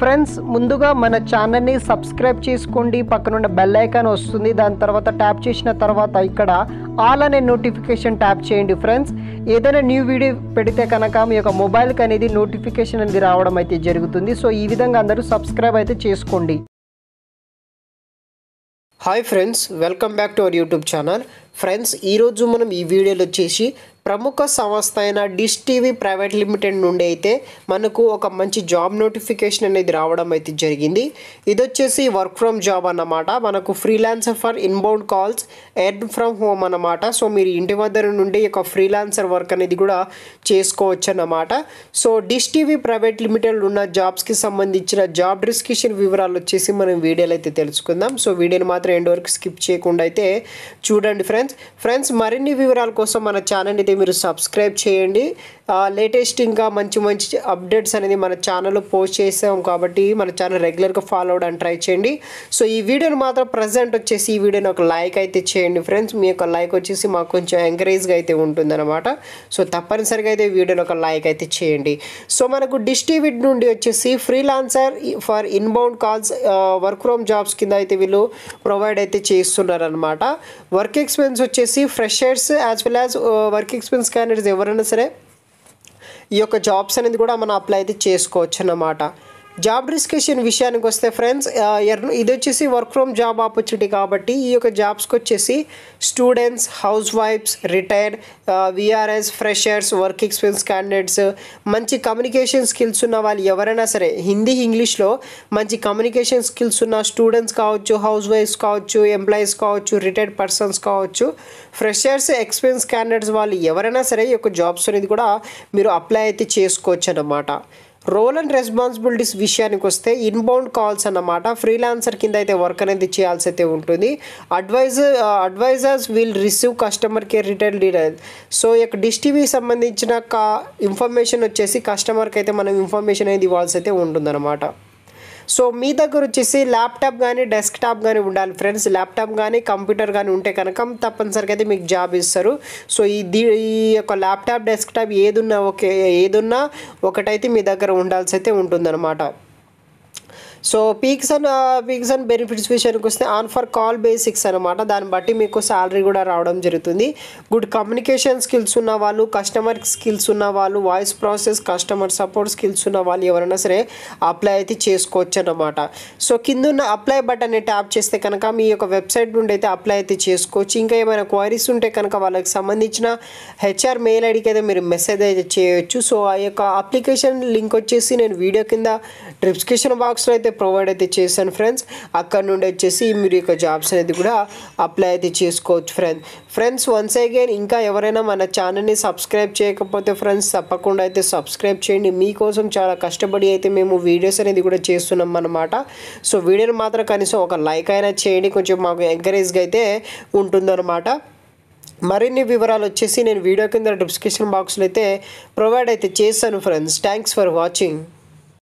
friends ముందుగా మన ఛానల్ని సబ్స్క్రైబ్ చేసుకోండి పక్కనున్న బెల్ ఐకాన్ వస్తుంది దాని తర్వాత ట్యాప్ చేసిన తర్వాత ఇక్కడ ఆల్ అనే నోటిఫికేషన్ ట్యాప్ చేయండి ఫ్రెండ్స్ ఏదైనా న్యూ వీడియో పెడితే కనుక మీ యొక్క మొబైల్కి అనేది నోటిఫికేషన్ అనేది రావడం అయితే జరుగుతుంది సో ఈ విధంగా అందరూ సబ్స్క్రైబ్ అయితే చేసుకోండి hi friends welcome back to our YouTube channel friends ఈరోజు మనం ఈ వీడియోలో వచ్చేసి ప్రముఖ సంస్థ అయిన డిష్ టీవీ ప్రైవేట్ లిమిటెడ్ నుండి అయితే మనకు ఒక మంచి జాబ్ నోటిఫికేషన్ అనేది రావడం అయితే జరిగింది ఇది వచ్చేసి వర్క్ ఫ్రమ్ జాబ్ అన్నమాట మనకు freelancer for inbound calls earn from home అన్నమాట సో మీరు ఇంటి వద్ద నుండి ఒక ఫ్రీలాన్సర్ వర్క్ అనేది కూడా చేసుకోవచ్చు అన్నమాట so Dish TV private limited ఉన్న జాబ్స్కి సంబంధించిన జాబ్ డిస్క్రిప్షన్ వివరాలు వచ్చేసి మనం వీడియోలో అయితే తెలుసుకుందాం సో వీడియోని మాత్రం ఎండ్ వరకు స్కిప్ చేయకుండా అయితే చూడండి ఫ్రెండ్స్ ఫ్రెండ్స్ మరిన్ని వివరాల కోసం మన ఛానల్ అయితే మీరు సబ్స్క్రైబ్ చేయండి లేటెస్ట్ ఇంకా మంచి మంచి అప్డేట్స్ అనేది మన ఛానల్లో పోస్ట్ చేసాం కాబట్టి మన ఛానల్ రెగ్యులర్గా ఫాలో అవ్వడానికి ట్రై చేయండి సో ఈ వీడియోని మాత్రం ప్రజెంట్ వచ్చేసి ఈ వీడియోని ఒక లైక్ అయితే చేయండి ఫ్రెండ్స్ మీ యొక్క లైక్ వచ్చేసి మాకు కొంచెం ఎంకరేజ్గా అయితే ఉంటుందన్నమాట సో తప్పనిసరిగా అయితే వీడియోని ఒక లైక్ అయితే చేయండి సో మనకు డిస్ట్రిబ్యూట్ నుండి వచ్చేసి freelancer for inbound calls work from jobs కింద అయితే వీళ్ళు ప్రొవైడ్ అయితే చేస్తున్నారనమాట వర్క్ ఎక్స్పెన్స్ వచ్చేసి freshers as well as work experience candidates ఎవరైనా సరే ఈ యొక్క జాబ్స్ అనేది కూడా మనం అప్లై అయితే చేసుకోవచ్చు అన్నమాట జాబ్ డిస్కషన్ విషయానికి వస్తే ఫ్రెండ్స్ ఇది వచ్చేసి వర్క్ ఫ్రమ్ జాబ్ ఆపర్చునిటీ కాబట్టి ఈ యొక్క జాబ్స్కి వచ్చేసి స్టూడెంట్స్ హౌస్ వైఫ్స్ retired VRS freshers work experience candidates మంచి కమ్యూనికేషన్ స్కిల్స్ ఉన్న వాళ్ళు ఎవరైనా సరే హిందీ ఇంగ్లీష్లో మంచి కమ్యూనికేషన్ స్కిల్స్ ఉన్న స్టూడెంట్స్ కావచ్చు హౌస్ వైఫ్స్ కావచ్చు ఎంప్లాయీస్ కావచ్చు రిటైర్డ్ పర్సన్స్ కావచ్చు ఫ్రెషర్స్ ఎక్స్పీరియన్స్ క్యాండిడేట్స్ వాళ్ళు ఎవరైనా సరే ఈ యొక్క జాబ్స్ అనేది కూడా మీరు అప్లై అయితే చేసుకోవచ్చు అన్నమాట రోల్ అండ్ రెస్పాన్సిబిలిటీస్ విషయానికి వస్తే ఇన్బౌండ్ కాల్స్ అన్నమాట ఫ్రీలాన్సర్ కింద అయితే వర్క్ అనేది చేయాల్సి అయితే ఉంటుంది advisor advisors will receive customer care retail detail so యొక్క డిష్ సంబంధించిన కా ఇన్ఫర్మేషన్ వచ్చేసి కస్టమర్కి అయితే మనం ఇన్ఫర్మేషన్ అనేది ఇవ్వాల్సి అయితే ఉంటుందన్నమాట సో మీ దగ్గర వచ్చేసి ల్యాప్టాప్ కానీ డెస్క్టాప్ కానీ ఉండాలి ఫ్రెండ్స్ ల్యాప్టాప్ కానీ కంప్యూటర్ కానీ ఉంటే కనుక తప్పనిసరిగా అయితే మీకు జాబ్ ఇస్తారు సో ఈ ఈ యొక్క ల్యాప్టాప్ డెస్క్టాప్ ఏదున్నా ఒకే ఏదున్నా ఒకటైతే మీ దగ్గర ఉండాల్సి అయితే ఉంటుందన్నమాట so perks and perks and benefits విషయానికి వస్తే ఆన్ ఫర్ కాల్ బేసిక్స్ అనమాట దాన్ని బట్టి మీకు శాలరీ కూడా రావడం జరుగుతుంది గుడ్ కమ్యూనికేషన్ స్కిల్స్ ఉన్న వాళ్ళు కస్టమర్ స్కిల్స్ ఉన్న వాళ్ళు voice process customer support skills ఉన్న వాళ్ళు ఎవరైనా సరే అప్లై అయితే చేసుకోవచ్చు అనమాట సో కింద ఉన్న అప్లై అనే ట్యాప్ చేస్తే కనుక మీ యొక్క వెబ్సైట్ నుండి అయితే అప్లై అయితే చేసుకోవచ్చు ఇంకా ఏమైనా క్వైరీస్ ఉంటే కనుక వాళ్ళకి సంబంధించిన హెచ్ఆర్ మెయిల్ ఐడికి అయితే మీరు మెసేజ్ అయితే చేయొచ్చు సో ఆ యొక్క అప్లికేషన్ లింక్ వచ్చేసి నేను వీడియో కింద డిస్క్రిప్షన్ బాక్స్లో అయితే అయితే ప్రొవైడ్ అయితే చేశాను ఫ్రెండ్స్ అక్కడ నుండి వచ్చేసి మీరు యొక్క జాబ్స్ అనేది కూడా అప్లై అయితే చేసుకోవచ్చు ఫ్రెండ్స్ ఫ్రెండ్స్ వన్స్ అగైన్ ఇంకా ఎవరైనా మన ఛానల్ని సబ్స్క్రైబ్ చేయకపోతే ఫ్రెండ్స్ తప్పకుండా అయితే సబ్స్క్రైబ్ చేయండి మీకోసం చాలా కష్టపడి అయితే మేము వీడియోస్ అనేది కూడా చేస్తున్నాం అనమాట సో వీడియోని మాత్రం కనీసం ఒక లైక్ అయినా చేయండి కొంచెం మాకు ఎంకరేజ్గా అయితే ఉంటుందన్నమాట మరిన్ని వివరాలు వచ్చేసి నేను వీడియో కింద డిస్క్రిప్షన్ బాక్స్లో అయితే ప్రొవైడ్ అయితే చేశాను ఫ్రెండ్స్ థ్యాంక్స్ ఫర్ వాచింగ్